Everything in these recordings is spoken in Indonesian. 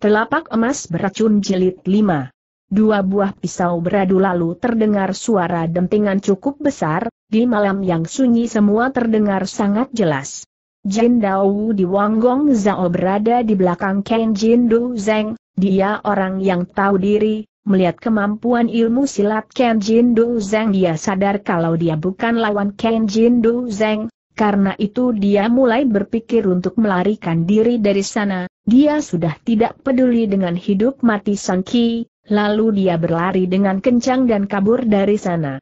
Telapak emas beracun jilid 5. Dua buah pisau beradu lalu terdengar suara dentingan cukup besar, di malam yang sunyi semua terdengar sangat jelas. Jin Dao di Wanggong Zhao berada di belakang Ken Jin Du Zeng, dia orang yang tahu diri, melihat kemampuan ilmu silat Ken Jin Du Zeng dia sadar kalau dia bukan lawan Ken Jin Du Zeng, karena itu dia mulai berpikir untuk melarikan diri dari sana, dia sudah tidak peduli dengan hidup mati Sang Ki, lalu dia berlari dengan kencang dan kabur dari sana.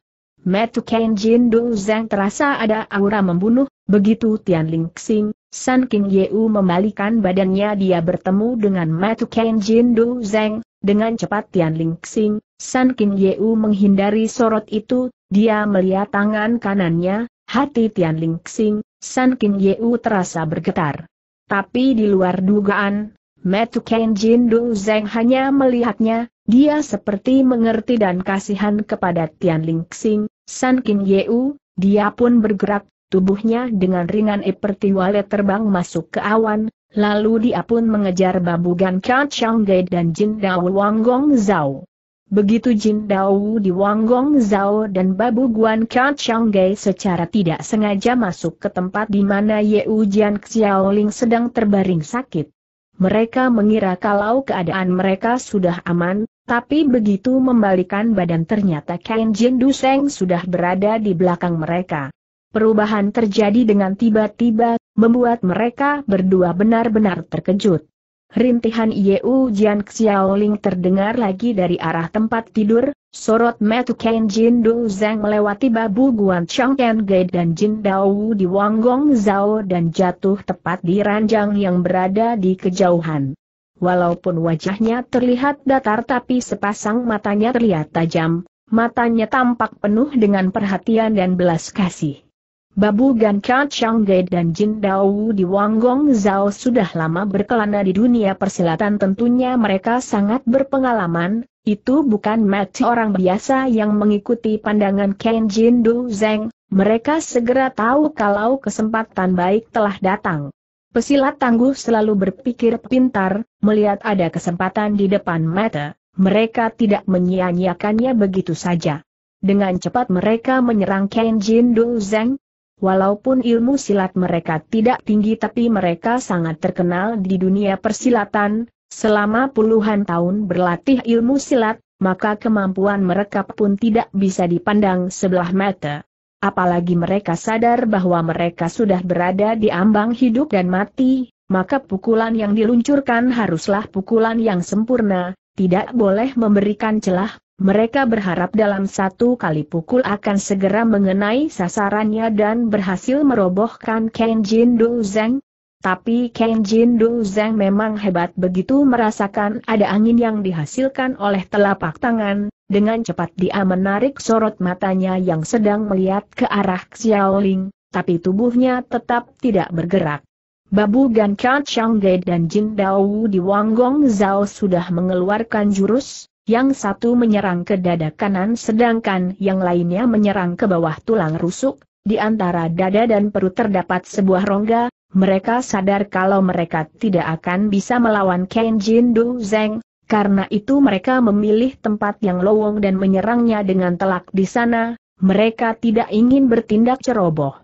Metu Jin Du Zeng terasa ada aura membunuh, begitu Tian Ling Xing, San King Yeu membalikan badannya dia bertemu dengan Metu Jin Du Zeng. dengan cepat Tian Ling Xing, San King Yeu menghindari sorot itu, dia melihat tangan kanannya, Hati Tian Ling Xing, San King Yeu terasa bergetar. Tapi di luar dugaan, Metu Jin Du Zeng hanya melihatnya, dia seperti mengerti dan kasihan kepada Tian Ling Xing, San King Yeu, dia pun bergerak, tubuhnya dengan ringan seperti walet terbang masuk ke awan, lalu dia pun mengejar Gan Kan Chang Gai dan Jin Dao Wang Gong Zhao. Begitu Jin Dao di Wanggong Zhao dan Babu Guan Chang Changgai secara tidak sengaja masuk ke tempat di mana Ye Ujian Xiaoling sedang terbaring sakit. Mereka mengira kalau keadaan mereka sudah aman, tapi begitu membalikan badan ternyata Kian Jin Duseng sudah berada di belakang mereka. Perubahan terjadi dengan tiba-tiba, membuat mereka berdua benar-benar terkejut. Rintihan Yeu Jian Xiaoling terdengar lagi dari arah tempat tidur, sorot metu Ken Jin Du Zeng melewati babu Guan Chang Ken Gai dan Jin Dao di Wangong Zhao dan jatuh tepat di ranjang yang berada di kejauhan. Walaupun wajahnya terlihat datar tapi sepasang matanya terlihat tajam, matanya tampak penuh dengan perhatian dan belas kasih. Babu Gan Chang Changge dan Jin Dao di Wang Gong Zhao sudah lama berkelana di dunia persilatan tentunya mereka sangat berpengalaman, itu bukan match orang biasa yang mengikuti pandangan Ken Jin Du Zeng, mereka segera tahu kalau kesempatan baik telah datang. Pesilat tangguh selalu berpikir pintar, melihat ada kesempatan di depan mata, mereka tidak menyia-nyiakannya begitu saja. Dengan cepat mereka menyerang Ken Jin Du Zeng, Walaupun ilmu silat mereka tidak tinggi tapi mereka sangat terkenal di dunia persilatan, selama puluhan tahun berlatih ilmu silat, maka kemampuan mereka pun tidak bisa dipandang sebelah mata. Apalagi mereka sadar bahwa mereka sudah berada di ambang hidup dan mati, maka pukulan yang diluncurkan haruslah pukulan yang sempurna, tidak boleh memberikan celah, mereka berharap dalam satu kali pukul akan segera mengenai sasarannya dan berhasil merobohkan Kenjin Jin Zeng. Tapi Kenjin Jin Zeng memang hebat begitu merasakan ada angin yang dihasilkan oleh telapak tangan, dengan cepat dia menarik sorot matanya yang sedang melihat ke arah Xiaoling, tapi tubuhnya tetap tidak bergerak. Babu Gan Chan Ge dan Jin Dao di Wanggong Zhao sudah mengeluarkan jurus, yang satu menyerang ke dada kanan sedangkan yang lainnya menyerang ke bawah tulang rusuk, di antara dada dan perut terdapat sebuah rongga, mereka sadar kalau mereka tidak akan bisa melawan Kenjin Du Zeng, karena itu mereka memilih tempat yang lowong dan menyerangnya dengan telak di sana, mereka tidak ingin bertindak ceroboh.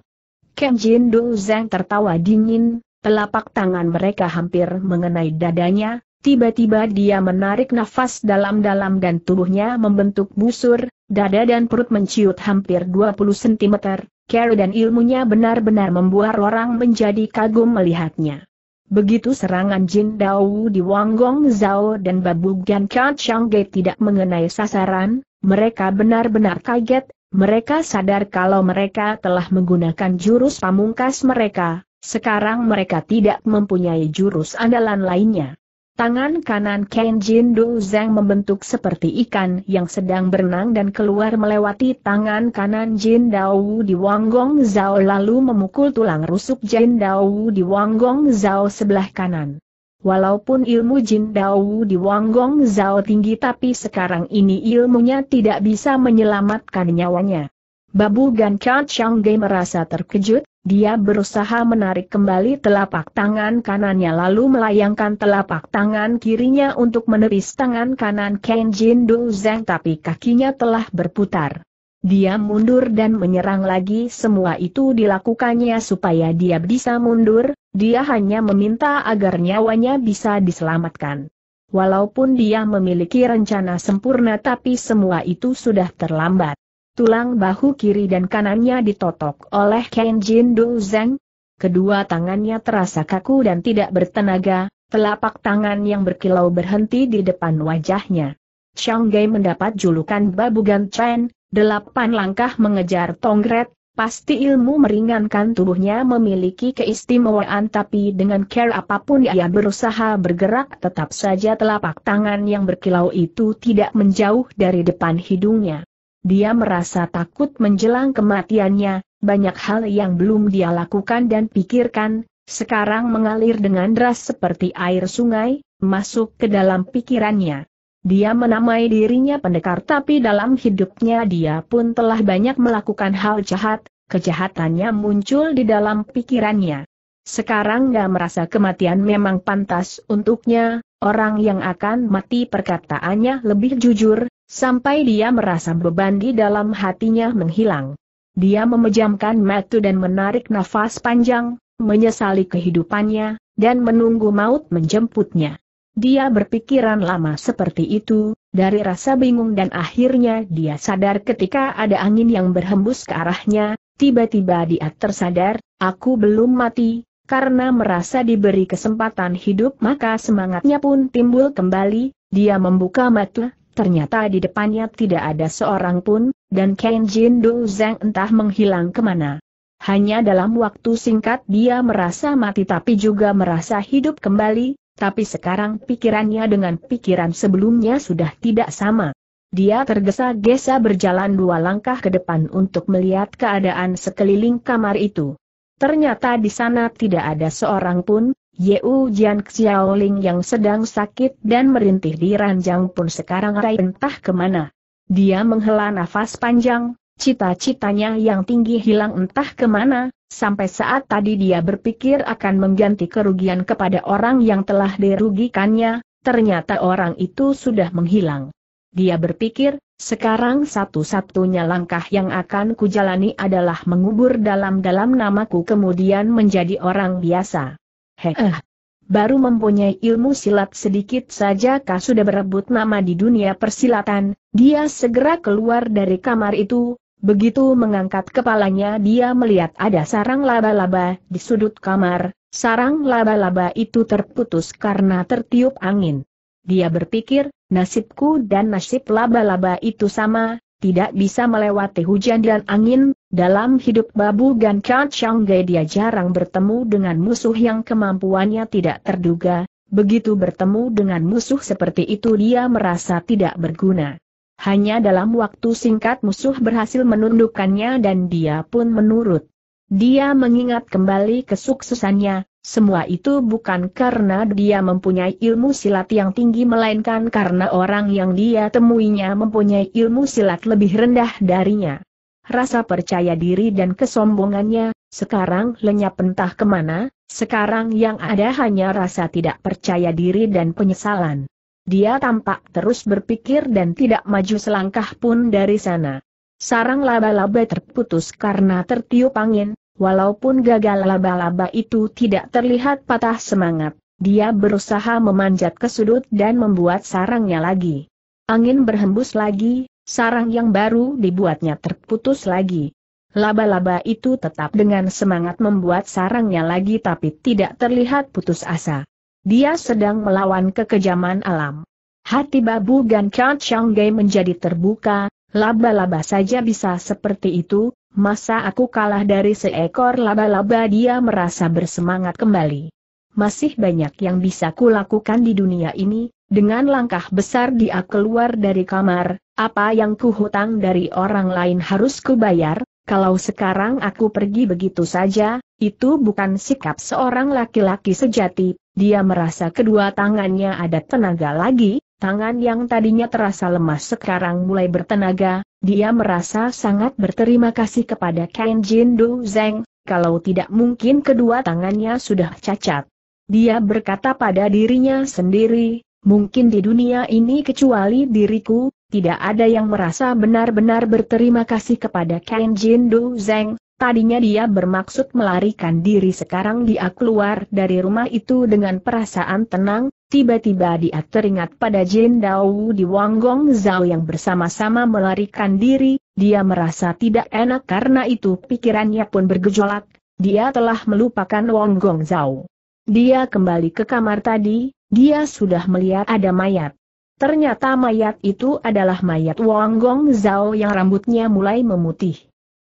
Kenjin Du Zeng tertawa dingin, Telapak tangan mereka hampir mengenai dadanya, Tiba-tiba dia menarik nafas dalam-dalam dan tubuhnya membentuk busur, dada dan perut menciut hampir 20 cm, Carrie dan ilmunya benar-benar membuat orang menjadi kagum melihatnya. Begitu serangan Jin Dao di Wang Gong Zhao dan Babu Gan Changge tidak mengenai sasaran, mereka benar-benar kaget, mereka sadar kalau mereka telah menggunakan jurus pamungkas mereka, sekarang mereka tidak mempunyai jurus andalan lainnya. Tangan kanan Ken Jin Du Zeng membentuk seperti ikan yang sedang berenang dan keluar melewati tangan kanan Jin Dao di Gong Zhao lalu memukul tulang rusuk Jin Dao di Gong Zhao sebelah kanan. Walaupun ilmu Jin Dao di Gong Zhao tinggi tapi sekarang ini ilmunya tidak bisa menyelamatkan nyawanya. Babu Gan Chan Changge merasa terkejut, dia berusaha menarik kembali telapak tangan kanannya lalu melayangkan telapak tangan kirinya untuk menepis tangan kanan Ken Jin Du Zeng tapi kakinya telah berputar. Dia mundur dan menyerang lagi semua itu dilakukannya supaya dia bisa mundur, dia hanya meminta agar nyawanya bisa diselamatkan. Walaupun dia memiliki rencana sempurna tapi semua itu sudah terlambat tulang bahu kiri dan kanannya ditotok oleh Kenjin Dozeng. Kedua tangannya terasa kaku dan tidak bertenaga, telapak tangan yang berkilau berhenti di depan wajahnya. Gai mendapat julukan Babugan Chen, delapan langkah mengejar Tongret, Pasti ilmu meringankan tubuhnya memiliki keistimewaan tapi dengan care apapun ia berusaha bergerak tetap saja telapak tangan yang berkilau itu tidak menjauh dari depan hidungnya. Dia merasa takut menjelang kematiannya, banyak hal yang belum dia lakukan dan pikirkan, sekarang mengalir dengan deras seperti air sungai, masuk ke dalam pikirannya. Dia menamai dirinya pendekar tapi dalam hidupnya dia pun telah banyak melakukan hal jahat, kejahatannya muncul di dalam pikirannya. Sekarang dia merasa kematian memang pantas untuknya, orang yang akan mati perkataannya lebih jujur, sampai dia merasa beban di dalam hatinya menghilang. Dia memejamkan mata dan menarik nafas panjang, menyesali kehidupannya, dan menunggu maut menjemputnya. Dia berpikiran lama seperti itu, dari rasa bingung dan akhirnya dia sadar ketika ada angin yang berhembus ke arahnya, tiba-tiba dia tersadar, aku belum mati, karena merasa diberi kesempatan hidup maka semangatnya pun timbul kembali, dia membuka mata, ternyata di depannya tidak ada seorang pun, dan Kenjin Dozeng entah menghilang kemana. Hanya dalam waktu singkat dia merasa mati tapi juga merasa hidup kembali, tapi sekarang pikirannya dengan pikiran sebelumnya sudah tidak sama. Dia tergesa-gesa berjalan dua langkah ke depan untuk melihat keadaan sekeliling kamar itu. Ternyata di sana tidak ada seorang pun, Yeu Jian Xiaoling yang sedang sakit dan merintih di ranjang pun sekarang rai entah kemana. Dia menghela nafas panjang, cita-citanya yang tinggi hilang entah kemana, sampai saat tadi dia berpikir akan mengganti kerugian kepada orang yang telah dirugikannya, ternyata orang itu sudah menghilang. Dia berpikir, sekarang satu-satunya langkah yang akan kujalani adalah mengubur dalam-dalam namaku kemudian menjadi orang biasa. Heh. Eh. Baru mempunyai ilmu silat sedikit saja kah sudah berebut nama di dunia persilatan, dia segera keluar dari kamar itu, begitu mengangkat kepalanya dia melihat ada sarang laba-laba di sudut kamar, sarang laba-laba itu terputus karena tertiup angin. Dia berpikir, nasibku dan nasib laba-laba itu sama, tidak bisa melewati hujan dan angin, dalam hidup Babu Gan Chan Shanghai dia jarang bertemu dengan musuh yang kemampuannya tidak terduga, begitu bertemu dengan musuh seperti itu dia merasa tidak berguna. Hanya dalam waktu singkat musuh berhasil menundukkannya dan dia pun menurut. Dia mengingat kembali kesuksesannya, semua itu bukan karena dia mempunyai ilmu silat yang tinggi melainkan karena orang yang dia temuinya mempunyai ilmu silat lebih rendah darinya. Rasa percaya diri dan kesombongannya, sekarang lenyap entah kemana, sekarang yang ada hanya rasa tidak percaya diri dan penyesalan. Dia tampak terus berpikir dan tidak maju selangkah pun dari sana. Sarang laba-laba terputus karena tertiup angin, Walaupun gagal laba-laba itu tidak terlihat patah semangat, dia berusaha memanjat ke sudut dan membuat sarangnya lagi. Angin berhembus lagi, sarang yang baru dibuatnya terputus lagi. Laba-laba itu tetap dengan semangat membuat sarangnya lagi tapi tidak terlihat putus asa. Dia sedang melawan kekejaman alam. Hati babu Gan Chang Gai menjadi terbuka, laba-laba saja bisa seperti itu, Masa aku kalah dari seekor laba-laba dia merasa bersemangat kembali. Masih banyak yang bisa kulakukan di dunia ini, dengan langkah besar dia keluar dari kamar, apa yang kuhutang dari orang lain harus kubayar, kalau sekarang aku pergi begitu saja, itu bukan sikap seorang laki-laki sejati, dia merasa kedua tangannya ada tenaga lagi, Tangan yang tadinya terasa lemas sekarang mulai bertenaga, dia merasa sangat berterima kasih kepada Jin Du Zeng, kalau tidak mungkin kedua tangannya sudah cacat. Dia berkata pada dirinya sendiri, mungkin di dunia ini kecuali diriku, tidak ada yang merasa benar-benar berterima kasih kepada Jin Du Zeng, Tadinya dia bermaksud melarikan diri sekarang dia keluar dari rumah itu dengan perasaan tenang, tiba-tiba dia teringat pada Jin Dao di Wang Gong Zhao yang bersama-sama melarikan diri, dia merasa tidak enak karena itu pikirannya pun bergejolak, dia telah melupakan Wang Gong Zhao. Dia kembali ke kamar tadi, dia sudah melihat ada mayat. Ternyata mayat itu adalah mayat Wang Gong Zhao yang rambutnya mulai memutih.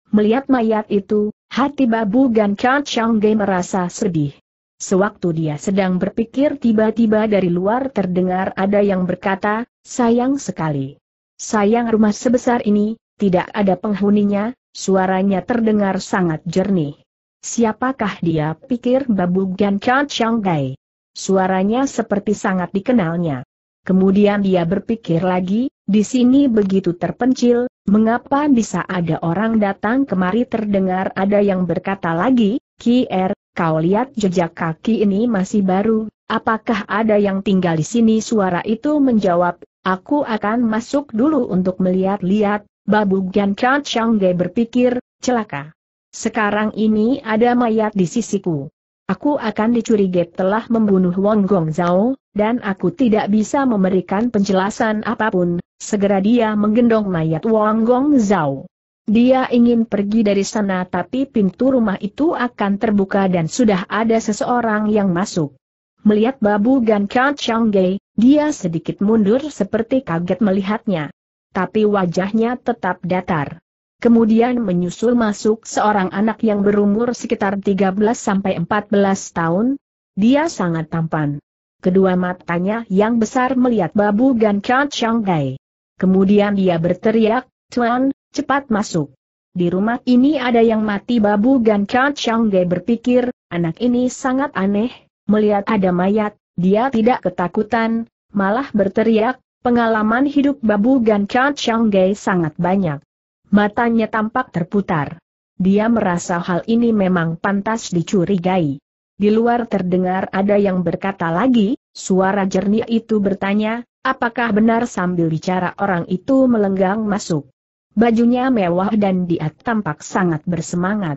Melihat mayat itu, hati Babu Gan Chan Changge merasa sedih. Sewaktu dia sedang berpikir tiba-tiba dari luar terdengar ada yang berkata, sayang sekali. Sayang rumah sebesar ini, tidak ada penghuninya, suaranya terdengar sangat jernih. Siapakah dia pikir Babu Gan Chan Gai? Suaranya seperti sangat dikenalnya. Kemudian dia berpikir lagi, di sini begitu terpencil, Mengapa bisa ada orang datang kemari terdengar ada yang berkata lagi, Kier, kau lihat jejak kaki ini masih baru, apakah ada yang tinggal di sini suara itu menjawab, aku akan masuk dulu untuk melihat-lihat, Babu Gan Chang berpikir, celaka. Sekarang ini ada mayat di sisiku. Aku akan dicurigai telah membunuh Wong Gong Zhao, dan aku tidak bisa memberikan penjelasan apapun, segera dia menggendong mayat Wong Gong Zhao. Dia ingin pergi dari sana tapi pintu rumah itu akan terbuka dan sudah ada seseorang yang masuk. Melihat babu Gan Kang Changge, dia sedikit mundur seperti kaget melihatnya. Tapi wajahnya tetap datar. Kemudian menyusul masuk seorang anak yang berumur sekitar 13-14 tahun. Dia sangat tampan. Kedua matanya yang besar melihat babu Gan Chan Shanghai. Kemudian dia berteriak, Tuan, cepat masuk. Di rumah ini ada yang mati babu Gan Chan Shanghai berpikir, anak ini sangat aneh, melihat ada mayat, dia tidak ketakutan, malah berteriak, pengalaman hidup babu Gan Chan Shanghai sangat banyak. Matanya tampak terputar. Dia merasa hal ini memang pantas dicurigai. Di luar terdengar ada yang berkata lagi, suara jernih itu bertanya, apakah benar sambil bicara orang itu melenggang masuk. Bajunya mewah dan dia tampak sangat bersemangat.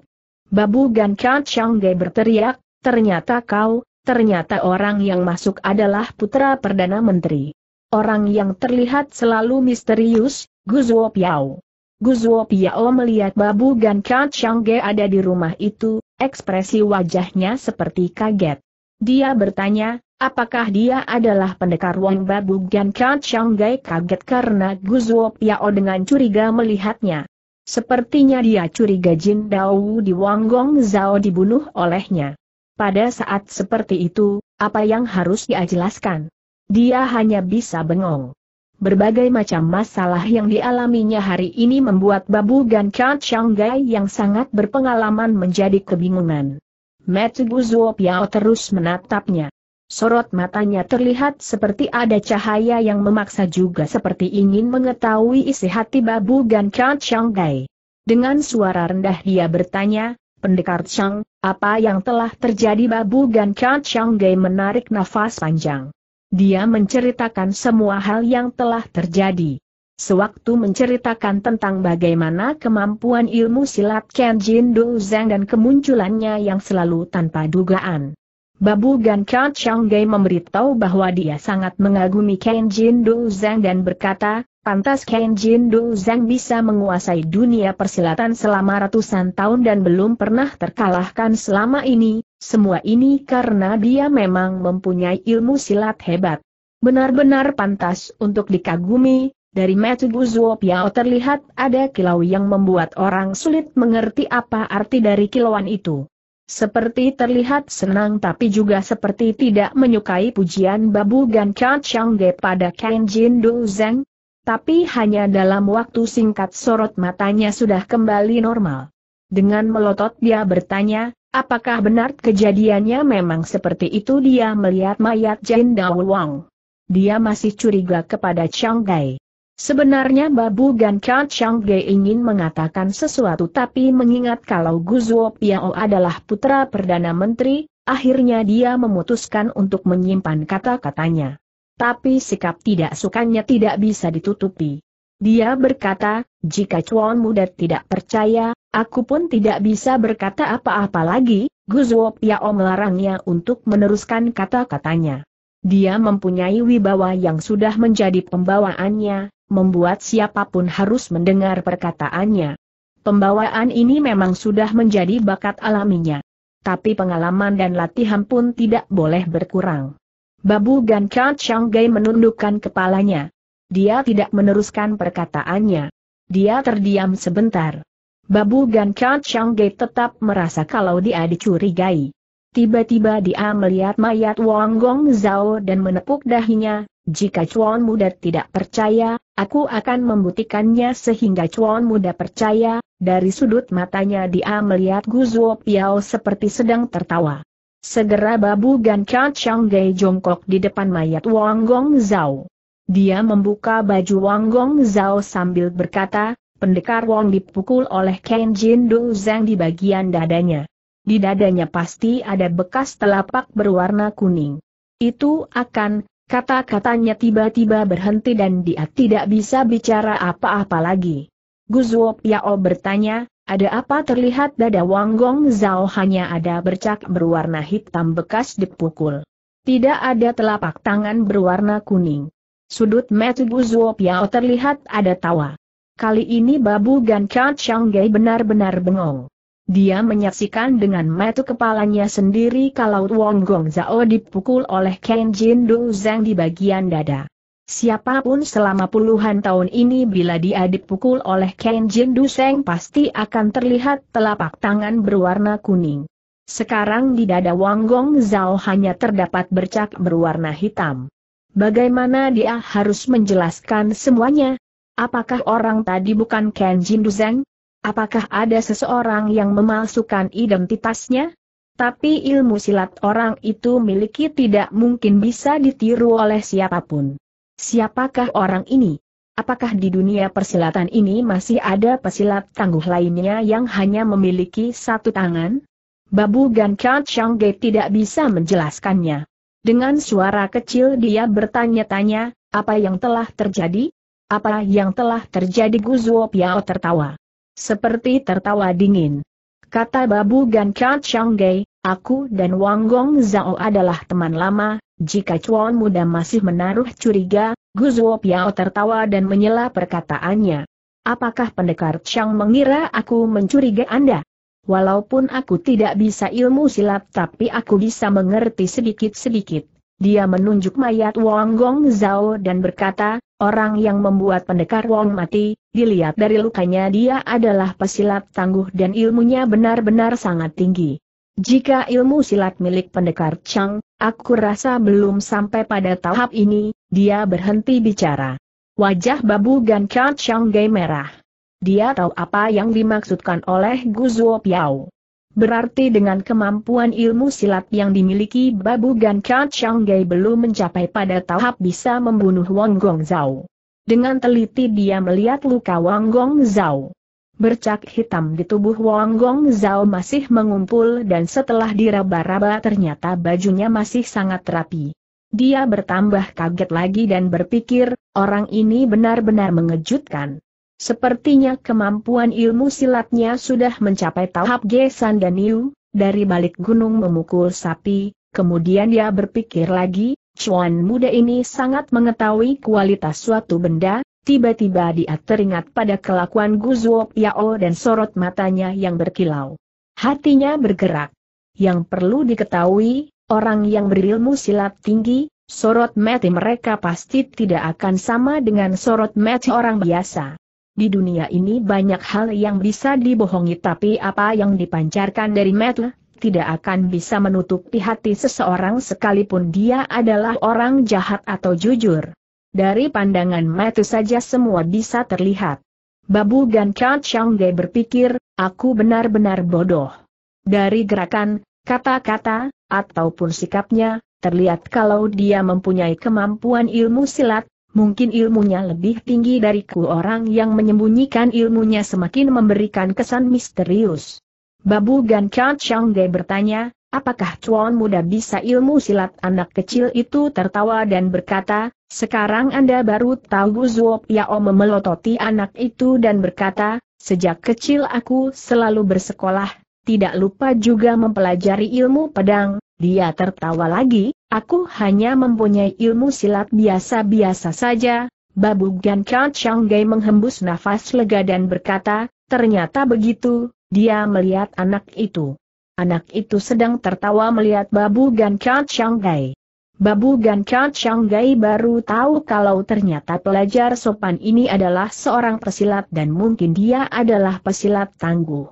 Babu Gan Chan berteriak, ternyata kau, ternyata orang yang masuk adalah putra Perdana Menteri. Orang yang terlihat selalu misterius, Guzuo Piao. Guzuo Piao melihat Babu Gan Chan Changge ada di rumah itu, ekspresi wajahnya seperti kaget. Dia bertanya, apakah dia adalah pendekar Wang Babu Gan Chan Changge kaget karena Guzuo Piao dengan curiga melihatnya. Sepertinya dia curiga Jin Dao di Wang Gong Zhao dibunuh olehnya. Pada saat seperti itu, apa yang harus dia jelaskan? Dia hanya bisa bengong. Berbagai macam masalah yang dialaminya hari ini membuat Babu Gan Chan Shanghai yang sangat berpengalaman menjadi kebingungan. Metu Guzuo Piao terus menatapnya. Sorot matanya terlihat seperti ada cahaya yang memaksa juga seperti ingin mengetahui isi hati Babu Gan Chan Shanghai. Dengan suara rendah dia bertanya, Pendekar Chang, apa yang telah terjadi Babu Gan Chan Shanghai menarik nafas panjang. Dia menceritakan semua hal yang telah terjadi. Sewaktu menceritakan tentang bagaimana kemampuan ilmu silat Kenjin Dozeng dan kemunculannya yang selalu tanpa dugaan. Babu Gan Kan Gai memberitahu bahwa dia sangat mengagumi Kenjin Dozeng dan berkata, pantas Kenjin Dozeng bisa menguasai dunia persilatan selama ratusan tahun dan belum pernah terkalahkan selama ini, semua ini karena dia memang mempunyai ilmu silat hebat. Benar-benar pantas untuk dikagumi, dari Matthew Guzuo Piao terlihat ada kilau yang membuat orang sulit mengerti apa arti dari kilauan itu. Seperti terlihat senang tapi juga seperti tidak menyukai pujian Babu Gan Chan Changge pada Ken Jin Du Zeng. Tapi hanya dalam waktu singkat sorot matanya sudah kembali normal. Dengan melotot dia bertanya, apakah benar kejadiannya memang seperti itu dia melihat mayat Dao Wang. Dia masih curiga kepada Chang Gai. Sebenarnya Babu Gan Gankan Chang Gai ingin mengatakan sesuatu tapi mengingat kalau Guzuo Piao adalah putra Perdana Menteri, akhirnya dia memutuskan untuk menyimpan kata-katanya. Tapi sikap tidak sukanya tidak bisa ditutupi. Dia berkata, jika Chuan Muda tidak percaya, Aku pun tidak bisa berkata apa-apa lagi, Guzuo Piao melarangnya untuk meneruskan kata-katanya. Dia mempunyai wibawa yang sudah menjadi pembawaannya, membuat siapapun harus mendengar perkataannya. Pembawaan ini memang sudah menjadi bakat alaminya. Tapi pengalaman dan latihan pun tidak boleh berkurang. Babu Gan Chan Gai menundukkan kepalanya. Dia tidak meneruskan perkataannya. Dia terdiam sebentar. Babu Gan Chan Ge tetap merasa kalau dia dicurigai. Tiba-tiba dia melihat mayat Wang Gong Zhao dan menepuk dahinya, jika Chuan Muda tidak percaya, aku akan membuktikannya sehingga Chuan Muda percaya, dari sudut matanya dia melihat Guzuo Piao seperti sedang tertawa. Segera Babu Gan Chan Ge jongkok di depan mayat Wang Gong Zhao. Dia membuka baju Wang Gong Zhao sambil berkata, Pendekar Wong dipukul oleh Ken Jin Du Zhang di bagian dadanya. Di dadanya pasti ada bekas telapak berwarna kuning. Itu akan, kata-katanya tiba-tiba berhenti dan dia tidak bisa bicara apa-apa lagi. Guzuo Piao bertanya, ada apa terlihat dada Wang Gong Zhao hanya ada bercak berwarna hitam bekas dipukul. Tidak ada telapak tangan berwarna kuning. Sudut mata Guzuo Piao terlihat ada tawa. Kali ini Babu Gan Chan Shanghai benar-benar bengong. Dia menyaksikan dengan mata kepalanya sendiri kalau Wong Gong Zhao dipukul oleh Ken Jin Du Zhang di bagian dada. Siapapun selama puluhan tahun ini bila dia dipukul oleh Ken Jin Du Zhang pasti akan terlihat telapak tangan berwarna kuning. Sekarang di dada Wang Gong Zhao hanya terdapat bercak berwarna hitam. Bagaimana dia harus menjelaskan semuanya? Apakah orang tadi bukan Ken Jin Duzeng? Apakah ada seseorang yang memalsukan identitasnya? Tapi ilmu silat orang itu miliki tidak mungkin bisa ditiru oleh siapapun. Siapakah orang ini? Apakah di dunia persilatan ini masih ada pesilat tangguh lainnya yang hanya memiliki satu tangan? Babu Gan Chan Shangge tidak bisa menjelaskannya. Dengan suara kecil dia bertanya-tanya, apa yang telah terjadi? Apa yang telah terjadi Guzuo Piao tertawa. Seperti tertawa dingin. Kata Babu Gan Kat Shanggei, aku dan Wang Gong Zhao adalah teman lama, jika Chuan muda masih menaruh curiga, Guzuo Piao tertawa dan menyela perkataannya. Apakah pendekar Chang mengira aku mencurigai Anda? Walaupun aku tidak bisa ilmu silat tapi aku bisa mengerti sedikit-sedikit. Dia menunjuk mayat Wong Gong Zhao dan berkata, orang yang membuat pendekar Wong mati, dilihat dari lukanya dia adalah pesilat tangguh dan ilmunya benar-benar sangat tinggi. Jika ilmu silat milik pendekar Chang, aku rasa belum sampai pada tahap ini, dia berhenti bicara. Wajah Babu Gan Chang Gai merah. Dia tahu apa yang dimaksudkan oleh Guzuo Piao. Berarti dengan kemampuan ilmu silat yang dimiliki Babu Gan Chang Gai belum mencapai pada tahap bisa membunuh Wang Gong Zhao. Dengan teliti dia melihat luka Wang Gong Zhao. Bercak hitam di tubuh Wang Gong Zhao masih mengumpul dan setelah diraba-raba ternyata bajunya masih sangat rapi. Dia bertambah kaget lagi dan berpikir, orang ini benar-benar mengejutkan. Sepertinya kemampuan ilmu silatnya sudah mencapai tahap Gesan dan Yu, dari balik gunung memukul sapi, kemudian dia berpikir lagi, cuan muda ini sangat mengetahui kualitas suatu benda, tiba-tiba dia teringat pada kelakuan Guzuo Yao dan sorot matanya yang berkilau. Hatinya bergerak. Yang perlu diketahui, orang yang berilmu silat tinggi, sorot mati mereka pasti tidak akan sama dengan sorot mati orang biasa. Di dunia ini banyak hal yang bisa dibohongi tapi apa yang dipancarkan dari mata, tidak akan bisa menutupi hati seseorang sekalipun dia adalah orang jahat atau jujur. Dari pandangan mata saja semua bisa terlihat. Babu Gan Chang berpikir, aku benar-benar bodoh. Dari gerakan, kata-kata, ataupun sikapnya, terlihat kalau dia mempunyai kemampuan ilmu silat, Mungkin ilmunya lebih tinggi dariku orang yang menyembunyikan ilmunya semakin memberikan kesan misterius. Babu Gan Chan Changge bertanya, apakah cuan muda bisa ilmu silat anak kecil itu tertawa dan berkata, sekarang Anda baru tahu Zuo Piao memelototi anak itu dan berkata, sejak kecil aku selalu bersekolah, tidak lupa juga mempelajari ilmu pedang, dia tertawa lagi, aku hanya mempunyai ilmu silat biasa-biasa saja. Babu Gan Chan Changgai menghembus nafas lega dan berkata, ternyata begitu, dia melihat anak itu. Anak itu sedang tertawa melihat Babu Gan Chan Changgai. Babu Gan Chan Changgai baru tahu kalau ternyata pelajar sopan ini adalah seorang pesilat dan mungkin dia adalah pesilat tangguh.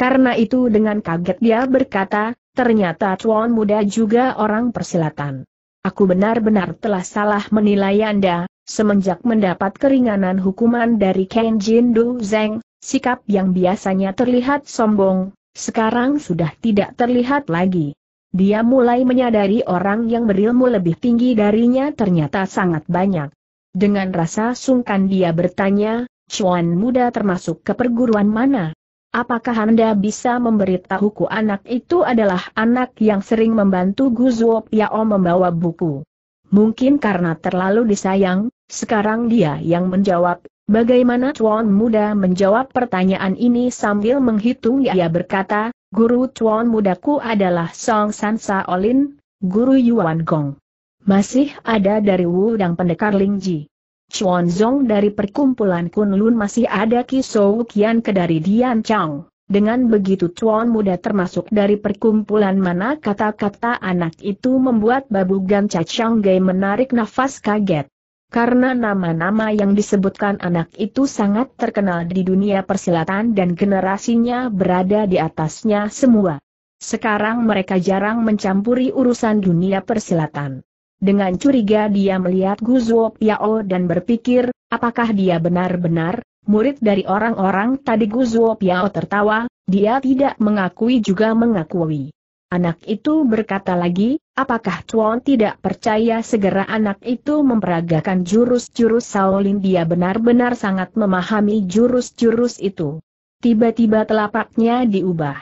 Karena itu dengan kaget dia berkata, Ternyata Chuan muda juga orang persilatan. Aku benar-benar telah salah menilai Anda, semenjak mendapat keringanan hukuman dari Kenjin Du Zeng, sikap yang biasanya terlihat sombong, sekarang sudah tidak terlihat lagi. Dia mulai menyadari orang yang berilmu lebih tinggi darinya ternyata sangat banyak. Dengan rasa sungkan dia bertanya, Chuan muda termasuk ke perguruan mana? Apakah Anda bisa memberitahuku anak itu adalah anak yang sering membantu Guzuo Piao membawa buku? Mungkin karena terlalu disayang, sekarang dia yang menjawab, bagaimana Chuan muda menjawab pertanyaan ini sambil menghitung ia berkata, Guru Chuan mudaku adalah Song San Olin, Guru Yuan Gong. Masih ada dari Wu dan Pendekar Lingji. Zong dari perkumpulan Kunlun masih ada Kisou Kian ke dari Dian Chang. Dengan begitu Chuan muda termasuk dari perkumpulan mana kata-kata anak itu membuat Babu Gan Chang Gai menarik nafas kaget. Karena nama-nama yang disebutkan anak itu sangat terkenal di dunia persilatan dan generasinya berada di atasnya semua. Sekarang mereka jarang mencampuri urusan dunia persilatan. Dengan curiga dia melihat Guzuo Piao dan berpikir, apakah dia benar-benar, murid dari orang-orang tadi Guzuo Piao tertawa, dia tidak mengakui juga mengakui. Anak itu berkata lagi, apakah Chuan tidak percaya segera anak itu memperagakan jurus-jurus Shaolin dia benar-benar sangat memahami jurus-jurus itu. Tiba-tiba telapaknya diubah.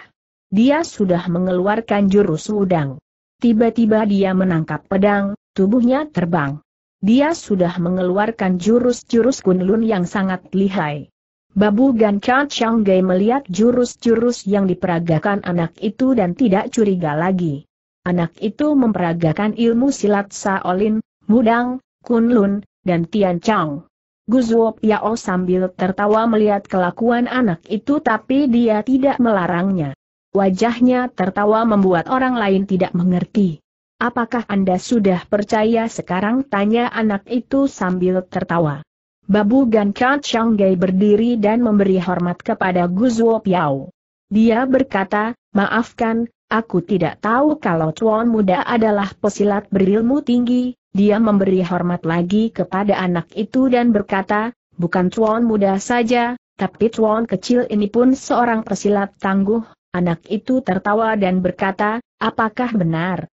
Dia sudah mengeluarkan jurus udang. Tiba-tiba dia menangkap pedang, Tubuhnya terbang. Dia sudah mengeluarkan jurus-jurus kunlun yang sangat lihai. Babu Gan Chang Gai melihat jurus-jurus yang diperagakan anak itu dan tidak curiga lagi. Anak itu memperagakan ilmu silat Saolin, Mudang, Kunlun, dan Tian Chang. Guzuo Piao sambil tertawa melihat kelakuan anak itu tapi dia tidak melarangnya. Wajahnya tertawa membuat orang lain tidak mengerti. Apakah Anda sudah percaya sekarang? Tanya anak itu sambil tertawa. Babu Gan Kat Shanggai berdiri dan memberi hormat kepada Guzuo Piao. Dia berkata, maafkan, aku tidak tahu kalau Tuan Muda adalah pesilat berilmu tinggi, dia memberi hormat lagi kepada anak itu dan berkata, bukan Tuan Muda saja, tapi Tuan kecil ini pun seorang pesilat tangguh, anak itu tertawa dan berkata, apakah benar,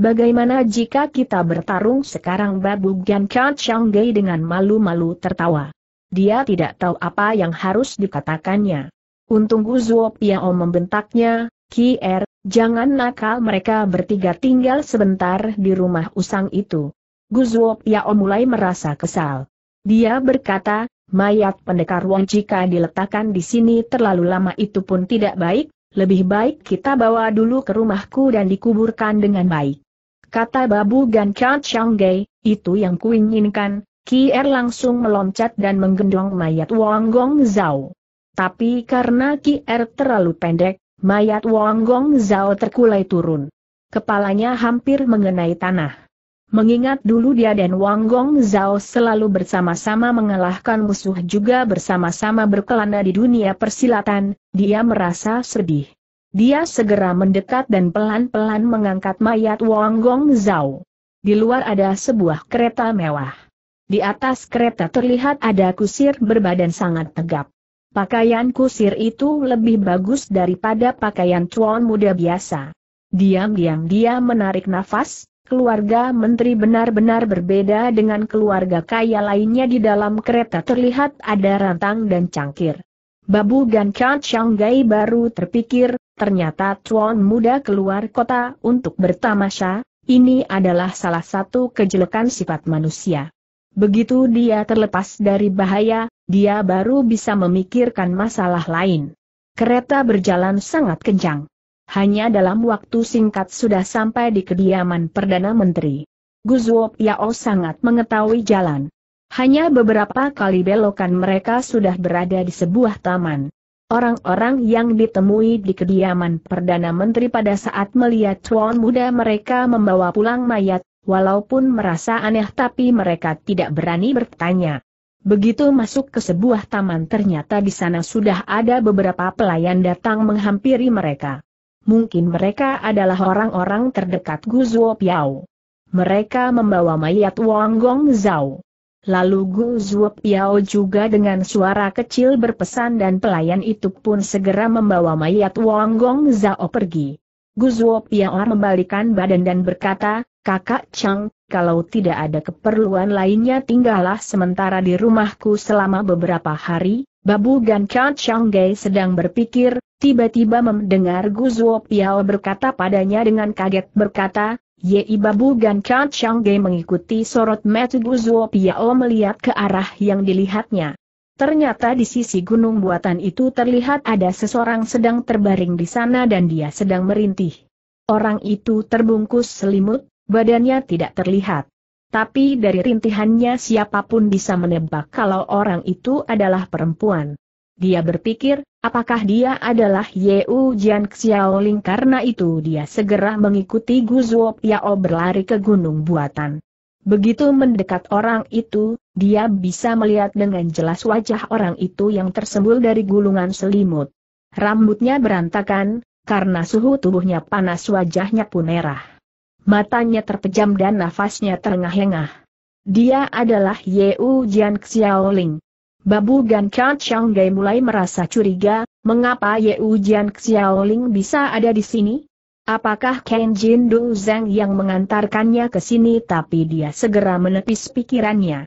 Bagaimana jika kita bertarung sekarang Babu Gan Chang Gai dengan malu-malu tertawa. Dia tidak tahu apa yang harus dikatakannya. Untung Guzuo Piao membentaknya, Er, jangan nakal mereka bertiga tinggal sebentar di rumah usang itu. Guzuo Piao mulai merasa kesal. Dia berkata, mayat pendekar Wong jika diletakkan di sini terlalu lama itu pun tidak baik, lebih baik kita bawa dulu ke rumahku dan dikuburkan dengan baik kata Babu Gan Chang itu yang kuinginkan, Er langsung meloncat dan menggendong mayat Wang Gong Zhao. Tapi karena Ki Er terlalu pendek, mayat Wang Gong Zhao terkulai turun. Kepalanya hampir mengenai tanah. Mengingat dulu dia dan Wang Gong Zhao selalu bersama-sama mengalahkan musuh juga bersama-sama berkelana di dunia persilatan, dia merasa sedih. Dia segera mendekat dan pelan-pelan mengangkat mayat Wang Gong Zhao. Di luar ada sebuah kereta mewah. Di atas kereta terlihat ada kusir berbadan sangat tegap. Pakaian kusir itu lebih bagus daripada pakaian cuan muda biasa. Diam-diam dia menarik nafas, keluarga menteri benar-benar berbeda dengan keluarga kaya lainnya di dalam kereta terlihat ada rantang dan cangkir. Babu Gan Chan Shanghai baru terpikir, ternyata Chuan muda keluar kota untuk bertamasya, ini adalah salah satu kejelekan sifat manusia. Begitu dia terlepas dari bahaya, dia baru bisa memikirkan masalah lain. Kereta berjalan sangat kencang. Hanya dalam waktu singkat sudah sampai di kediaman Perdana Menteri. Guzuo Yao sangat mengetahui jalan. Hanya beberapa kali belokan mereka sudah berada di sebuah taman. Orang-orang yang ditemui di kediaman Perdana Menteri pada saat melihat tuan muda mereka membawa pulang mayat, walaupun merasa aneh tapi mereka tidak berani bertanya. Begitu masuk ke sebuah taman ternyata di sana sudah ada beberapa pelayan datang menghampiri mereka. Mungkin mereka adalah orang-orang terdekat Guzuo Piao. Mereka membawa mayat Wang Gong Zhao. Lalu Gu Zuo Piao juga dengan suara kecil berpesan dan pelayan itu pun segera membawa mayat Wang Gong Zhao pergi. Gu Zuo Piao membalikan badan dan berkata, Kakak Chang, kalau tidak ada keperluan lainnya tinggallah sementara di rumahku selama beberapa hari. Babu Gan Chang Gai sedang berpikir, tiba-tiba mendengar Gu Zuo Piao berkata padanya dengan kaget berkata, Yei Babu Gan Chan Ge mengikuti sorot mata Guzuo Piao melihat ke arah yang dilihatnya. Ternyata di sisi gunung buatan itu terlihat ada seseorang sedang terbaring di sana dan dia sedang merintih. Orang itu terbungkus selimut, badannya tidak terlihat. Tapi dari rintihannya siapapun bisa menebak kalau orang itu adalah perempuan. Dia berpikir, Apakah dia adalah Yeu Jian Xiaoling karena itu dia segera mengikuti Gu Zuo Piao berlari ke gunung buatan. Begitu mendekat orang itu, dia bisa melihat dengan jelas wajah orang itu yang tersembul dari gulungan selimut. Rambutnya berantakan, karena suhu tubuhnya panas wajahnya pun merah. Matanya terpejam dan nafasnya terengah-engah. Dia adalah Yeu Jian Xiaoling. Babu Gan Chan Chang Gai mulai merasa curiga, mengapa Ye Ujian Xiaoling bisa ada di sini? Apakah Ken Jin Du Zeng yang mengantarkannya ke sini tapi dia segera menepis pikirannya.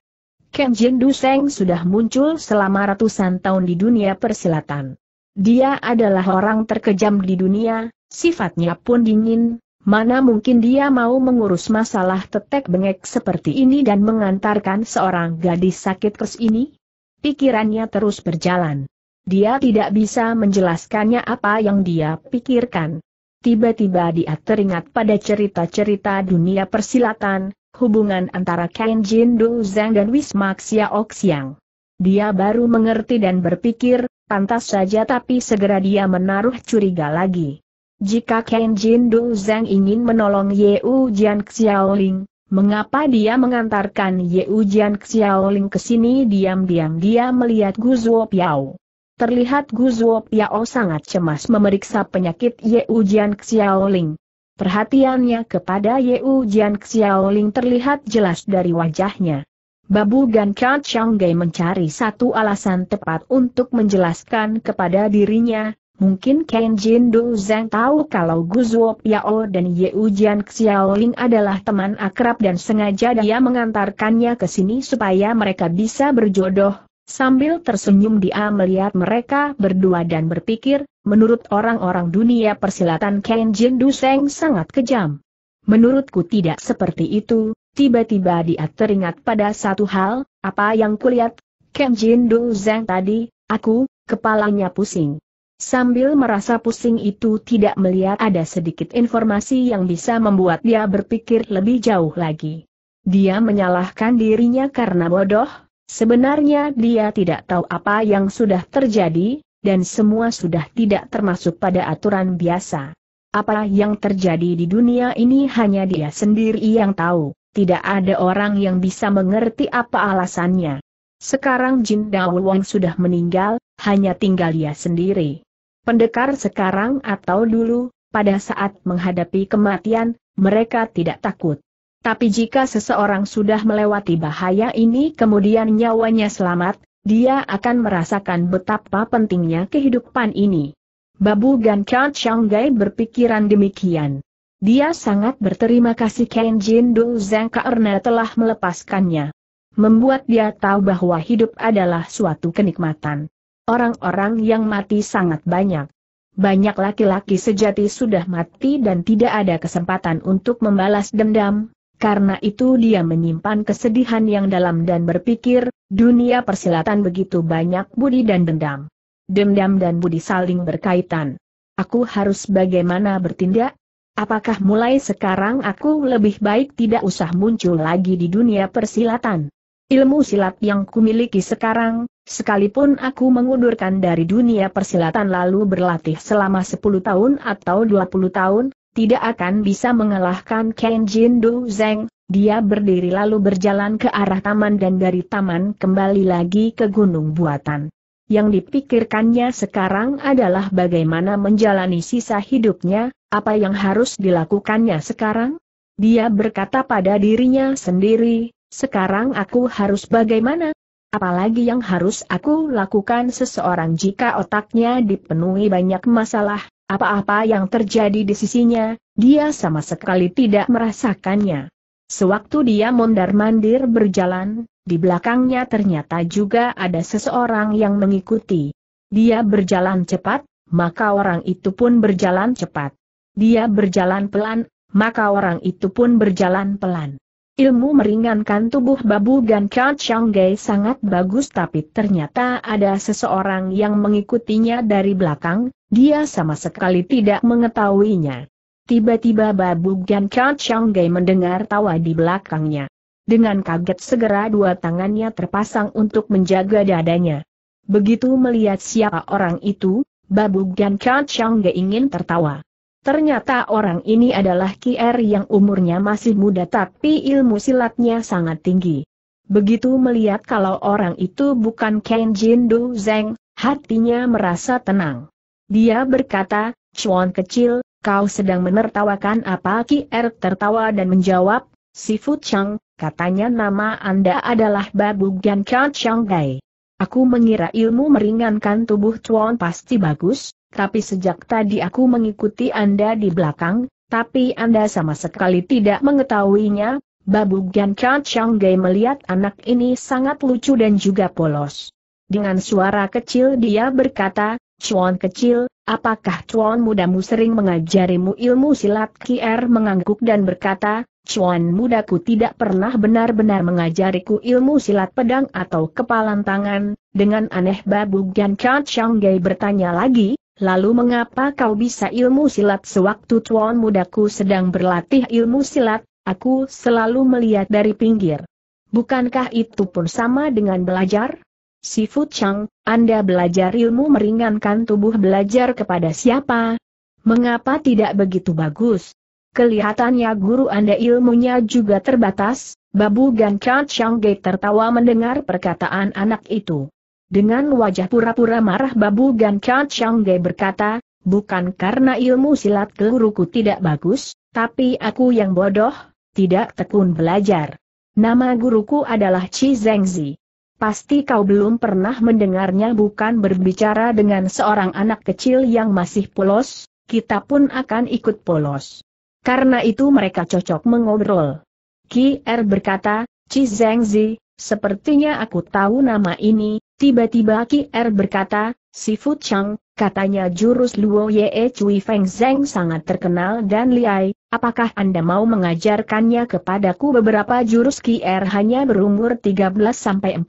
Ken Jin Du Zeng sudah muncul selama ratusan tahun di dunia persilatan. Dia adalah orang terkejam di dunia, sifatnya pun dingin, mana mungkin dia mau mengurus masalah tetek bengek seperti ini dan mengantarkan seorang gadis sakit ke ini? Pikirannya terus berjalan. Dia tidak bisa menjelaskannya apa yang dia pikirkan. Tiba-tiba dia teringat pada cerita-cerita dunia persilatan, hubungan antara Ken Jin Du Zhang dan Wisma Xia Oxiang. Dia baru mengerti dan berpikir, pantas saja tapi segera dia menaruh curiga lagi. Jika Ken Jin Du Zhang ingin menolong U Jian Xiaoling, Mengapa dia mengantarkan Ye Ujian Xiaoling ke sini diam-diam dia melihat Guzuo Piao. Terlihat Guzuo Piao sangat cemas memeriksa penyakit Ye Ujian Xiaoling. Perhatiannya kepada Ye Ujian Xiaoling terlihat jelas dari wajahnya. Babu Gan Chang Gai mencari satu alasan tepat untuk menjelaskan kepada dirinya, Mungkin Kenjin Jin Du Zhang tahu kalau Guzuo Piao dan Ye Ujian Xiaoling adalah teman akrab dan sengaja dia mengantarkannya ke sini supaya mereka bisa berjodoh. Sambil tersenyum dia melihat mereka berdua dan berpikir, menurut orang-orang dunia persilatan Kenjin Jin Du Zhang sangat kejam. Menurutku tidak seperti itu, tiba-tiba dia teringat pada satu hal, apa yang kulihat, Kenjin Jin Du Zhang tadi, aku, kepalanya pusing. Sambil merasa pusing itu tidak melihat ada sedikit informasi yang bisa membuat dia berpikir lebih jauh lagi. Dia menyalahkan dirinya karena bodoh, sebenarnya dia tidak tahu apa yang sudah terjadi, dan semua sudah tidak termasuk pada aturan biasa. Apa yang terjadi di dunia ini hanya dia sendiri yang tahu, tidak ada orang yang bisa mengerti apa alasannya. Sekarang Jin Dao Wong sudah meninggal, hanya tinggal dia sendiri. Pendekar sekarang atau dulu, pada saat menghadapi kematian, mereka tidak takut. Tapi jika seseorang sudah melewati bahaya ini kemudian nyawanya selamat, dia akan merasakan betapa pentingnya kehidupan ini. Babu Gan Chang Shanghai berpikiran demikian. Dia sangat berterima kasih Ken Jin Du Zhang karena telah melepaskannya. Membuat dia tahu bahwa hidup adalah suatu kenikmatan. Orang-orang yang mati sangat banyak. Banyak laki-laki sejati sudah mati dan tidak ada kesempatan untuk membalas dendam, karena itu dia menyimpan kesedihan yang dalam dan berpikir, dunia persilatan begitu banyak budi dan dendam. Dendam dan budi saling berkaitan. Aku harus bagaimana bertindak? Apakah mulai sekarang aku lebih baik tidak usah muncul lagi di dunia persilatan? Ilmu silat yang kumiliki sekarang, sekalipun aku mengundurkan dari dunia persilatan lalu berlatih selama 10 tahun atau 20 tahun, tidak akan bisa mengalahkan Kenjin Du Zeng. Dia berdiri lalu berjalan ke arah taman dan dari taman kembali lagi ke gunung buatan. Yang dipikirkannya sekarang adalah bagaimana menjalani sisa hidupnya, apa yang harus dilakukannya sekarang? Dia berkata pada dirinya sendiri, sekarang aku harus bagaimana? Apalagi yang harus aku lakukan seseorang jika otaknya dipenuhi banyak masalah, apa-apa yang terjadi di sisinya, dia sama sekali tidak merasakannya. Sewaktu dia mondar-mandir berjalan, di belakangnya ternyata juga ada seseorang yang mengikuti. Dia berjalan cepat, maka orang itu pun berjalan cepat. Dia berjalan pelan, maka orang itu pun berjalan pelan. Ilmu meringankan tubuh Babu Gan Chan Gai sangat bagus tapi ternyata ada seseorang yang mengikutinya dari belakang, dia sama sekali tidak mengetahuinya. Tiba-tiba Babu Gan Chan Gai mendengar tawa di belakangnya. Dengan kaget segera dua tangannya terpasang untuk menjaga dadanya. Begitu melihat siapa orang itu, Babu Gan Chan Gai ingin tertawa. Ternyata orang ini adalah Er yang umurnya masih muda tapi ilmu silatnya sangat tinggi. Begitu melihat kalau orang itu bukan Ken Jin Du Zeng, hatinya merasa tenang. Dia berkata, Chuan kecil, kau sedang menertawakan apa Er tertawa dan menjawab, Sifu Chang, katanya nama Anda adalah Babu Gan Chang Gai. Aku mengira ilmu meringankan tubuh Chuan pasti bagus, tapi sejak tadi aku mengikuti Anda di belakang, tapi Anda sama sekali tidak mengetahuinya, Babu Gan Chan Gai melihat anak ini sangat lucu dan juga polos. Dengan suara kecil dia berkata, Chuan kecil, apakah Chuan mudamu sering mengajarimu ilmu silat Kier mengangguk dan berkata, Chuan mudaku tidak pernah benar-benar mengajariku ilmu silat pedang atau kepalan tangan, dengan aneh Babu Gan Chan Gai bertanya lagi, Lalu mengapa kau bisa ilmu silat sewaktu tuan mudaku sedang berlatih ilmu silat, aku selalu melihat dari pinggir. Bukankah itu pun sama dengan belajar? Si Chang, Anda belajar ilmu meringankan tubuh belajar kepada siapa? Mengapa tidak begitu bagus? Kelihatannya guru Anda ilmunya juga terbatas, Babu Gan Chang Ge tertawa mendengar perkataan anak itu. Dengan wajah pura-pura marah Babu Gan Chan Changge berkata, bukan karena ilmu silat keguruku tidak bagus, tapi aku yang bodoh, tidak tekun belajar. Nama guruku adalah Chi Zengzi. Pasti kau belum pernah mendengarnya bukan berbicara dengan seorang anak kecil yang masih polos, kita pun akan ikut polos. Karena itu mereka cocok mengobrol. Ki Er berkata, Chi Zengzi, sepertinya aku tahu nama ini, Tiba-tiba Ki Er berkata, Si Fu Chang, katanya jurus Luo Ye Cui Feng Zeng sangat terkenal dan liai, apakah Anda mau mengajarkannya kepadaku beberapa jurus Ki Er hanya berumur 13-14